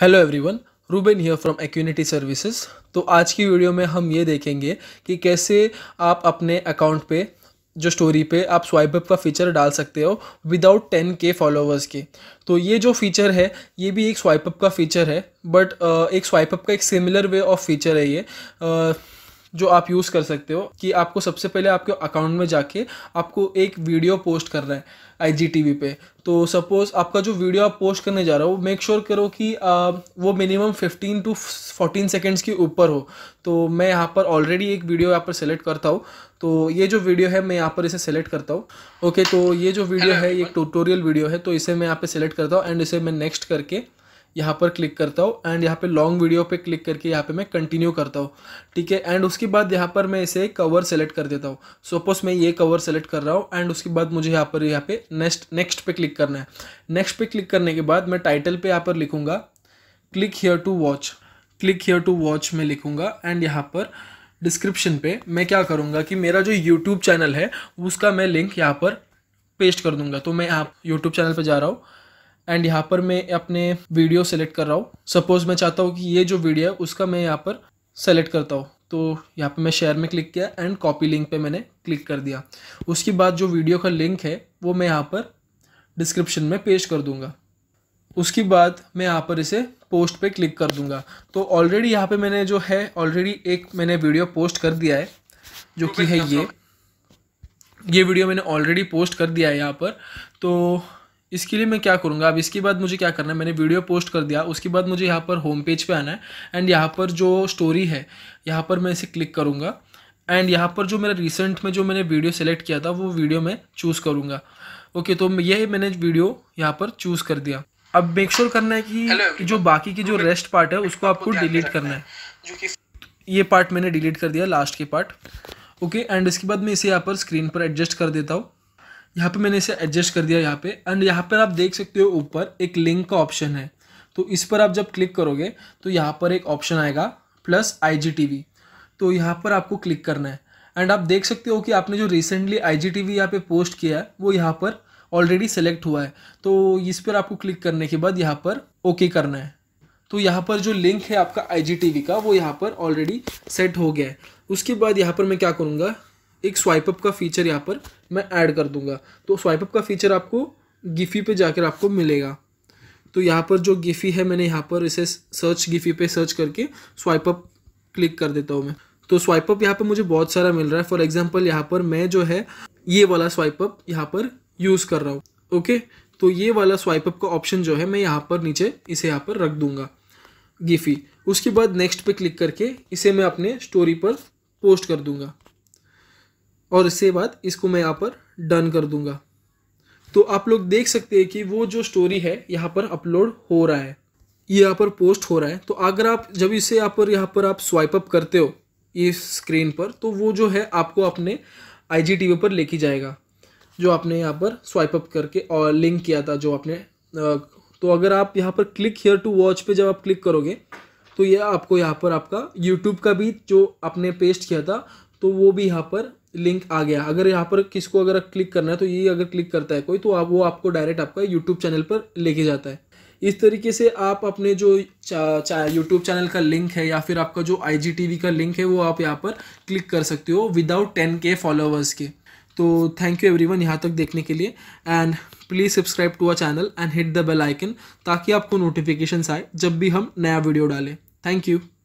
hello everyone Ruben here from एक्यूनिटी services तो आज की वीडियो में हम ये देखेंगे कि कैसे आप अपने अकाउंट पे जो स्टोरी पे आप स्वाइप अप का फीचर डाल सकते हो विदाउट टेन के फॉलोअर्स के तो ये जो फीचर है ये भी एक स्वाइप अप का फीचर है बट एक स्वाइप अप का एक सिमिलर वे ऑफ फीचर है ये जो आप यूज़ कर सकते हो कि आपको सबसे पहले आपके अकाउंट में जाके आपको एक वीडियो पोस्ट करना है आई जी टी वी पे तो सपोज़ आपका जो वीडियो आप पोस्ट करने जा रहे हो मेक श्योर sure करो कि आ, वो मिनिमम 15 टू 14 सेकेंड्स के ऊपर हो तो मैं यहाँ पर ऑलरेडी एक वीडियो यहाँ पर सेलेक्ट करता हूँ तो ये जो वीडियो है मैं यहाँ पर इसे सेलेक्ट करता हूँ ओके तो ये जो वीडियो है ये एक ट्यूटोरियल वीडियो है तो इसे मैं यहाँ पर सेलेक्ट करता हूँ एंड इसे मैं नेक्स्ट करके यहाँ पर क्लिक करता हूँ एंड यहाँ पे लॉन्ग वीडियो पे क्लिक करके यहाँ पे मैं कंटिन्यू करता हूँ ठीक है एंड उसके बाद यहाँ पर मैं इसे कवर सेलेक्ट कर देता हूँ सपोज मैं ये कवर सेलेक्ट कर रहा हूँ एंड उसके बाद मुझे यहाँ पर यहाँ पे नेक्स्ट नेक्स्ट पे क्लिक करना है नेक्स्ट पे क्लिक करने के बाद मैं टाइटल पर यहाँ पर लिखूँगा click here to watch click here to watch में लिखूँगा एंड यहाँ पर डिस्क्रिप्शन पे मैं क्या करूँगा कि मेरा जो यूट्यूब चैनल है उसका मैं लिंक यहाँ पर पेस्ट कर दूंगा तो मैं आप यूट्यूब चैनल पर जा रहा हूँ एंड यहाँ पर मैं अपने वीडियो सेलेक्ट कर रहा हूँ सपोज़ मैं चाहता हूँ कि ये जो वीडियो है उसका मैं यहाँ पर सेलेक्ट करता हूँ तो यहाँ पे मैं शेयर में क्लिक किया एंड कॉपी लिंक पे मैंने क्लिक कर दिया उसके बाद जो वीडियो का लिंक है वो मैं यहाँ पर डिस्क्रिप्शन में पेश कर दूँगा उसके बाद मैं यहाँ पर इसे पोस्ट पे क्लिक कर दूँगा तो ऑलरेडी यहाँ पे मैंने जो है ऑलरेडी एक मैंने वीडियो पोस्ट कर दिया है जो कि है ये ये वीडियो मैंने ऑलरेडी पोस्ट कर दिया है यहाँ पर तो इसके लिए मैं क्या करूँगा अब इसके बाद मुझे क्या करना है मैंने वीडियो पोस्ट कर दिया उसके बाद मुझे यहाँ पर होम पेज पे आना है एंड यहाँ पर जो स्टोरी है यहाँ पर मैं इसे क्लिक करूँगा एंड यहाँ पर जो मेरा रिसेंट में जो मैंने वीडियो सेलेक्ट किया था वो वीडियो मैं चूज़ करूँगा ओके तो ये मैंने वीडियो यहाँ पर चूज़ कर दिया अब मेक श्योर sure करना है कि जो बाकी की जो रेस्ट पार्ट है उसको आपको डिलीट करना है ये पार्ट मैंने डिलीट कर दिया लास्ट के पार्ट ओके एंड इसके बाद मैं इसे यहाँ पर स्क्रीन पर एडजस्ट कर देता हूँ यहाँ पे मैंने इसे एडजस्ट कर दिया यहाँ पे एंड यहाँ पर आप देख सकते हो ऊपर एक लिंक का ऑप्शन है तो इस पर आप जब क्लिक करोगे तो यहाँ पर एक ऑप्शन आएगा प्लस आई तो यहाँ पर आपको क्लिक करना है एंड आप देख सकते हो कि आपने जो recently I G T V यहाँ पर पोस्ट किया है वो यहाँ पर ऑलरेडी सेलेक्ट हुआ है तो इस पर आपको क्लिक करने के बाद यहाँ पर ओके okay करना है तो यहाँ पर जो लिंक है आपका आई जी टी वी का वो यहाँ पर ऑलरेडी सेट हो गया है उसके बाद यहाँ पर मैं क्या करूँगा एक स्वाइप अप का फीचर यहाँ पर मैं ऐड कर दूंगा तो स्वाइप अप का फीचर आपको गिफी पे जाकर आपको मिलेगा तो यहाँ पर जो गिफी है मैंने यहाँ पर इसे सर्च गिफी पे सर्च करके स्वाइप अप क्लिक कर देता हूँ मैं तो स्वाइप अप यहाँ पर मुझे बहुत सारा मिल रहा है फॉर एग्जाम्पल यहाँ पर मैं जो है ये वाला स्वाइप अप यहाँ पर यूज़ कर रहा हूँ ओके तो ये वाला स्वाइप अप का ऑप्शन जो है मैं यहाँ पर नीचे इसे यहाँ पर रख दूंगा गिफी उसके बाद नेक्स्ट पे क्लिक करके इसे मैं अपने स्टोरी पर पोस्ट कर दूंगा और इसके बाद इसको मैं यहाँ पर डन कर दूंगा तो आप लोग देख सकते हैं कि वो जो स्टोरी है यहाँ पर अपलोड हो रहा है ये यहाँ पर पोस्ट हो रहा है तो अगर आप जब इसे यहाँ पर यहाँ पर आप स्वाइप अप करते हो इस स्क्रीन पर तो वो जो है आपको अपने आई जी टी वी पर लेके जाएगा जो आपने यहाँ पर स्वाइप अप करके और लिंक किया था जो आपने तो अगर आप यहाँ पर क्लिक हेयर टू वॉच पे जब आप क्लिक करोगे तो ये यह आपको यहाँ पर आपका यूट्यूब का भी जो आपने पेस्ट किया था तो वो भी यहाँ पर लिंक आ गया अगर यहाँ पर किसको अगर क्लिक करना है तो ये अगर क्लिक करता है कोई तो आप वो आपको डायरेक्ट आपका यूट्यूब चैनल पर लेके जाता है इस तरीके से आप अपने जो चा, चा, यूट्यूब चैनल का लिंक है या फिर आपका जो आई का लिंक है वो आप यहाँ पर क्लिक कर सकते हो विदाउट टेन के फॉलोअर्स के तो थैंक यू एवरीवन यहाँ तक देखने के लिए and please subscribe to our channel and hit the bell icon ताकि आपको नोटिफिकेशन आए जब भी हम नया वीडियो डालें थैंक यू